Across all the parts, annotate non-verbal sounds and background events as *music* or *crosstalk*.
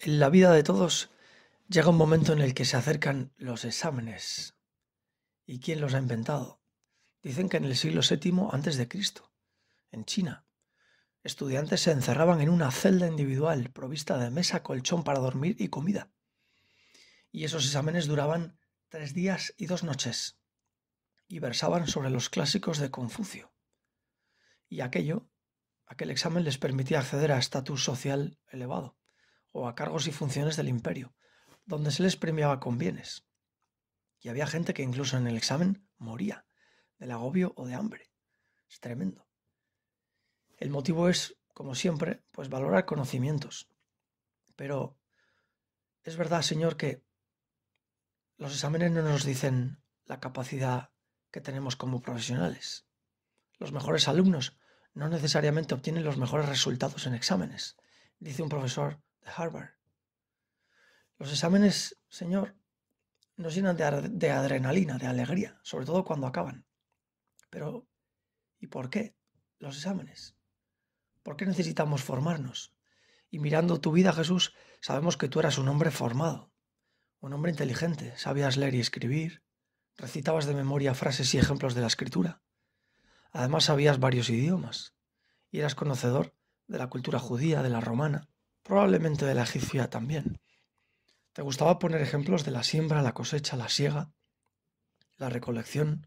En la vida de todos llega un momento en el que se acercan los exámenes. ¿Y quién los ha inventado? Dicen que en el siglo VII antes de Cristo, en China, estudiantes se encerraban en una celda individual provista de mesa, colchón para dormir y comida. Y esos exámenes duraban tres días y dos noches y versaban sobre los clásicos de Confucio. Y aquello, aquel examen les permitía acceder a estatus social elevado a cargos y funciones del imperio, donde se les premiaba con bienes. Y había gente que incluso en el examen moría del agobio o de hambre. Es tremendo. El motivo es, como siempre, pues valorar conocimientos. Pero es verdad, Señor, que los exámenes no nos dicen la capacidad que tenemos como profesionales. Los mejores alumnos no necesariamente obtienen los mejores resultados en exámenes, dice un profesor Harvard. Los exámenes, Señor, nos llenan de, de, adrenalina, de alegría, sobre todo cuando acaban. Pero, ¿y por qué los exámenes? ¿Por qué necesitamos formarnos? Y mirando tu vida, Jesús, sabemos que tú eras un hombre formado, un hombre inteligente, sabías leer y escribir, recitabas de memoria frases y ejemplos de la escritura. Además sabías varios idiomas y eras conocedor de la cultura judía, de la romana, probablemente de la egipcia también. ¿Te gustaba poner ejemplos de la siembra, la cosecha, la siega, la recolección?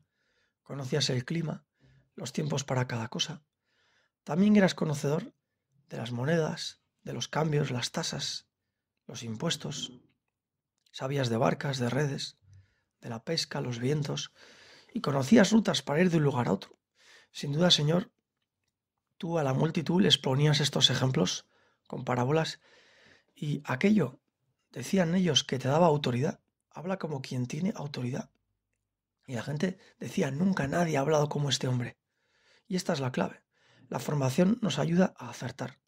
¿Conocías el clima, los tiempos para cada cosa? También eras conocedor de las monedas, de los cambios, las tasas, los impuestos. Sabías de barcas, de redes, de la pesca, los vientos, y conocías rutas para ir de un lugar a otro. Sin duda, Señor, tú a la multitud les ponías estos ejemplos con parábolas, y aquello, decían ellos, que te daba autoridad, habla como quien tiene autoridad. Y la gente decía, nunca nadie ha hablado como este hombre. Y esta es la clave. La formación nos ayuda a acertar,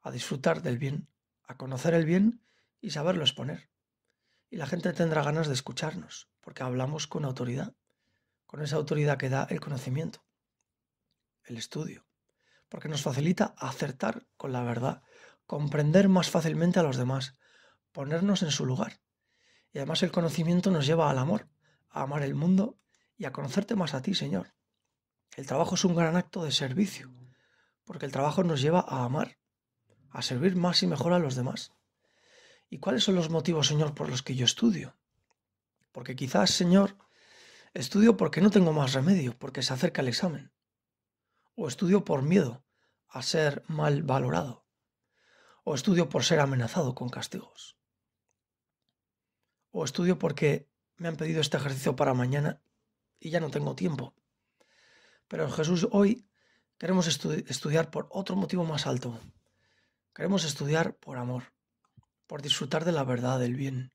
a disfrutar del bien, a conocer el bien y saberlo exponer. Y la gente tendrá ganas de escucharnos, porque hablamos con autoridad, con esa autoridad que da el conocimiento, el estudio, porque nos facilita acertar con la verdad comprender más fácilmente a los demás, ponernos en su lugar. Y además el conocimiento nos lleva al amor, a amar el mundo y a conocerte más a ti, Señor. El trabajo es un gran acto de servicio, porque el trabajo nos lleva a amar, a servir más y mejor a los demás. ¿Y cuáles son los motivos, Señor, por los que yo estudio? Porque quizás, Señor, estudio porque no tengo más remedio, porque se acerca el examen. O estudio por miedo a ser mal valorado o estudio por ser amenazado con castigos. O estudio porque me han pedido este ejercicio para mañana y ya no tengo tiempo. Pero Jesús, hoy queremos estudiar por otro motivo más alto. Queremos estudiar por amor, por disfrutar de la verdad, del bien.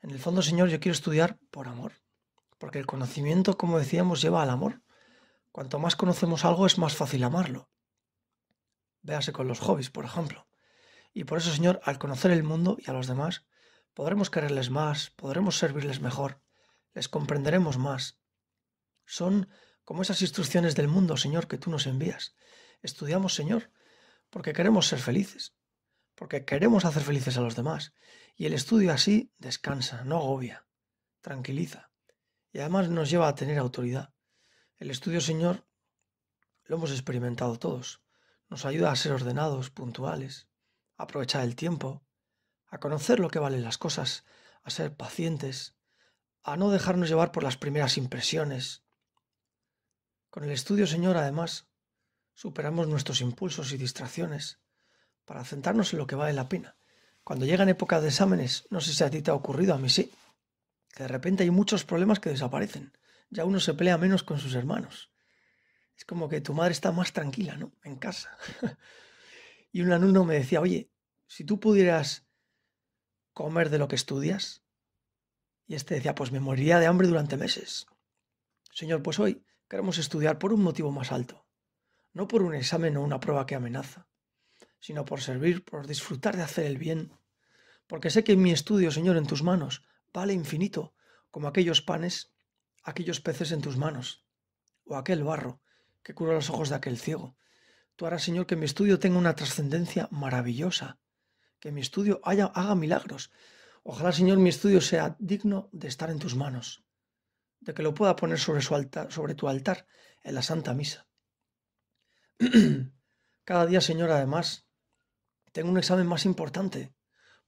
En el fondo, Señor, yo quiero estudiar por amor, porque el conocimiento, como decíamos, lleva al amor. Cuanto más conocemos algo, es más fácil amarlo véase con los hobbies, por ejemplo. Y por eso, Señor, al conocer el mundo y a los demás, podremos quererles más, podremos servirles mejor, les comprenderemos más. Son como esas instrucciones del mundo, Señor, que tú nos envías. Estudiamos, Señor, porque queremos ser felices, porque queremos hacer felices a los demás. Y el estudio así descansa, no agobia, tranquiliza. Y además nos lleva a tener autoridad. El estudio, Señor, lo hemos experimentado todos nos ayuda a ser ordenados, puntuales, a aprovechar el tiempo, a conocer lo que valen las cosas, a ser pacientes, a no dejarnos llevar por las primeras impresiones. Con el estudio, Señor, además, superamos nuestros impulsos y distracciones para centrarnos en lo que vale la pena. Cuando llegan épocas de exámenes, no sé si a ti te ha ocurrido, a mí sí, que de repente hay muchos problemas que desaparecen. Ya uno se pelea menos con sus hermanos es como que tu madre está más tranquila, ¿no? En casa. *laughs* y un alumno me decía, oye, si tú pudieras comer de lo que estudias, y este decía, pues me moriría de hambre durante meses. Señor, pues hoy queremos estudiar por un motivo más alto, no por un examen o una prueba que amenaza, sino por servir, por disfrutar de hacer el bien, porque sé que mi estudio, Señor, en tus manos vale infinito, como aquellos panes, aquellos peces en tus manos, o aquel barro que curó los ojos de aquel ciego. Tú harás, Señor, que mi estudio tenga una trascendencia maravillosa, que mi estudio haga milagros. Ojalá, Señor, mi estudio sea digno de estar en tus manos, de que lo pueda poner sobre, sobre tu altar en la Santa Misa. *clears throat* Cada día, Señor, además, tengo un examen más importante.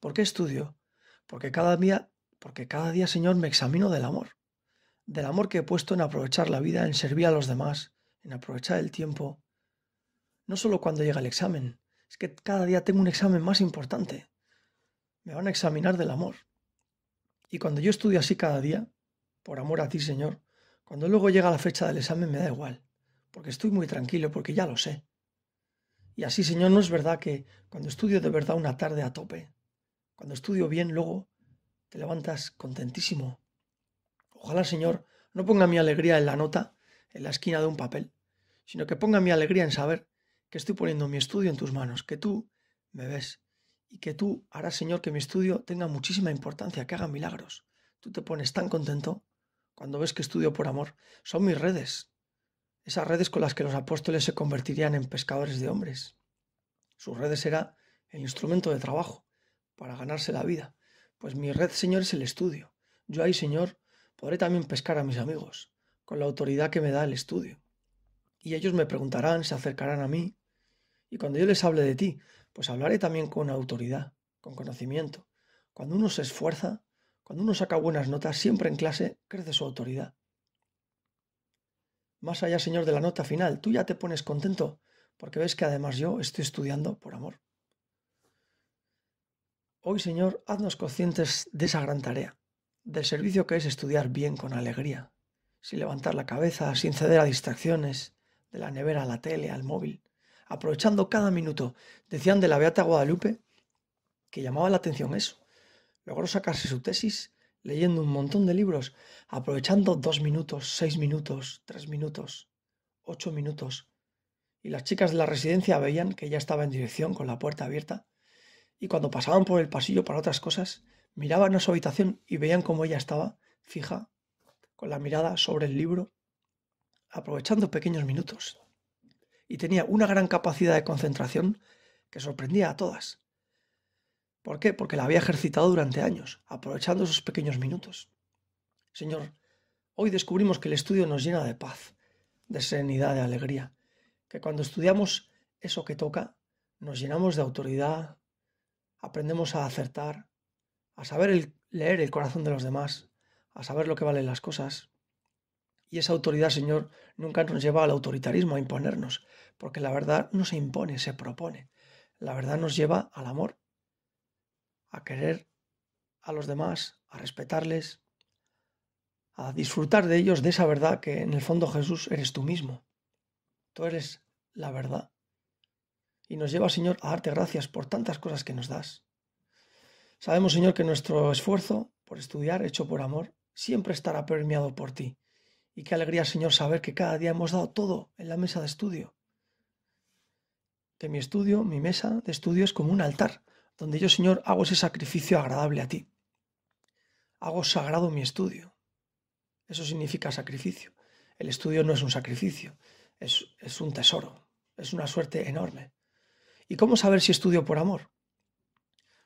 ¿Por qué estudio? Porque cada día, porque cada día, Señor, me examino del amor, del amor que he puesto en aprovechar la vida, en servir a los demás, en aprovechar el tiempo, no solo cuando llega el examen, es que cada día tengo un examen más importante. Me van a examinar del amor. Y cuando yo estudio así cada día, por amor a ti, Señor, cuando luego llega la fecha del examen me da igual, porque estoy muy tranquilo, porque ya lo sé. Y así, Señor, no es verdad que cuando estudio de verdad una tarde a tope, cuando estudio bien, luego te levantas contentísimo. Ojalá, Señor, no ponga mi alegría en la nota, en la esquina de un papel, sino que ponga mi alegría en saber que estoy poniendo mi estudio en tus manos, que tú me ves y que tú harás, Señor, que mi estudio tenga muchísima importancia, que haga milagros. Tú te pones tan contento cuando ves que estudio por amor. Son mis redes, esas redes con las que los apóstoles se convertirían en pescadores de hombres. Sus redes será el instrumento de trabajo para ganarse la vida. Pues mi red, Señor, es el estudio. Yo ahí, Señor, podré también pescar a mis amigos con la autoridad que me da el estudio. Y ellos me preguntarán, se acercarán a mí, y cuando yo les hable de ti, pues hablaré también con autoridad, con conocimiento. Cuando uno se esfuerza, cuando uno saca buenas notas, siempre en clase crece su autoridad. Más allá, Señor, de la nota final, tú ya te pones contento, porque ves que además yo estoy estudiando por amor. Hoy, Señor, haznos conscientes de esa gran tarea, del servicio que es estudiar bien con alegría, sin levantar la cabeza, sin ceder a distracciones, de la nevera a la tele, al móvil, aprovechando cada minuto. Decían de la Beata Guadalupe que llamaba la atención eso. Logró sacarse su tesis leyendo un montón de libros, aprovechando dos minutos, seis minutos, tres minutos, ocho minutos. Y las chicas de la residencia veían que ella estaba en dirección con la puerta abierta, y cuando pasaban por el pasillo para otras cosas, miraban a su habitación y veían cómo ella estaba fija con la mirada sobre el libro, aprovechando pequeños minutos, y tenía una gran capacidad de concentración que sorprendía a todas. ¿Por qué? Porque la había ejercitado durante años, aprovechando esos pequeños minutos. Señor, hoy descubrimos que el estudio nos llena de paz, de serenidad, de alegría, que cuando estudiamos eso que toca, nos llenamos de autoridad, aprendemos a acertar, a saber leer el corazón de los demás, a saber lo que valen las cosas. Y esa autoridad, Señor, nunca nos lleva al autoritarismo, a imponernos, porque la verdad no se impone, se propone. La verdad nos lleva al amor, a querer a los demás, a respetarles, a disfrutar de ellos, de esa verdad que en el fondo Jesús eres tú mismo. Tú eres la verdad. Y nos lleva, Señor, a darte gracias por tantas cosas que nos das. Sabemos, Señor, que nuestro esfuerzo por estudiar, hecho por amor, siempre estará permeado por ti. Y qué alegría, Señor, saber que cada día hemos dado todo en la mesa de estudio. Que mi estudio, mi mesa de estudio es como un altar, donde yo, Señor, hago ese sacrificio agradable a ti. Hago sagrado mi estudio. Eso significa sacrificio. El estudio no es un sacrificio, es, es un tesoro, es una suerte enorme. ¿Y cómo saber si estudio por amor?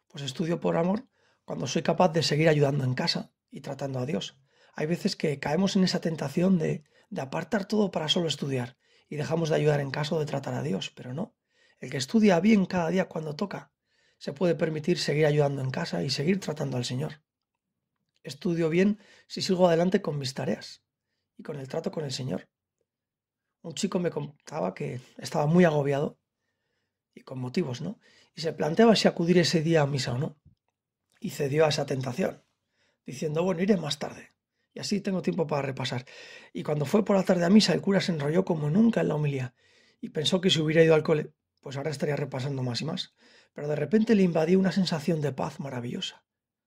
Pues estudio por amor cuando soy capaz de seguir ayudando en casa, y tratando a Dios. Hay veces que caemos en esa tentación de, de apartar todo para solo estudiar y dejamos de ayudar en caso de tratar a Dios, pero no. El que estudia bien cada día cuando toca, se puede permitir seguir ayudando en casa y seguir tratando al Señor. Estudio bien si sigo adelante con mis tareas y con el trato con el Señor. Un chico me contaba que estaba muy agobiado y con motivos, ¿no? Y se planteaba si acudir ese día a misa o no. Y cedió a esa tentación diciendo, bueno, iré más tarde. Y así tengo tiempo para repasar. Y cuando fue por la tarde a misa, el cura se enrolló como nunca en la homilía y pensó que si hubiera ido al cole, pues ahora estaría repasando más y más. Pero de repente le invadió una sensación de paz maravillosa,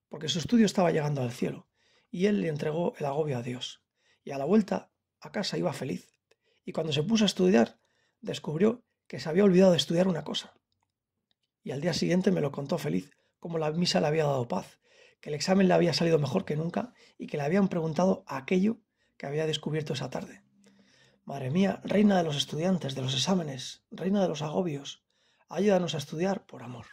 porque su estudio estaba llegando al cielo y él le entregó el agobio a Dios. Y a la vuelta a casa iba feliz. Y cuando se puso a estudiar, descubrió que se había olvidado de estudiar una cosa. Y al día siguiente me lo contó feliz, como la misa le había dado paz que el examen le había salido mejor que nunca y que le habían preguntado aquello que había descubierto esa tarde. Madre mía, reina de los estudiantes, de los exámenes, reina de los agobios, ayúdanos a estudiar por amor.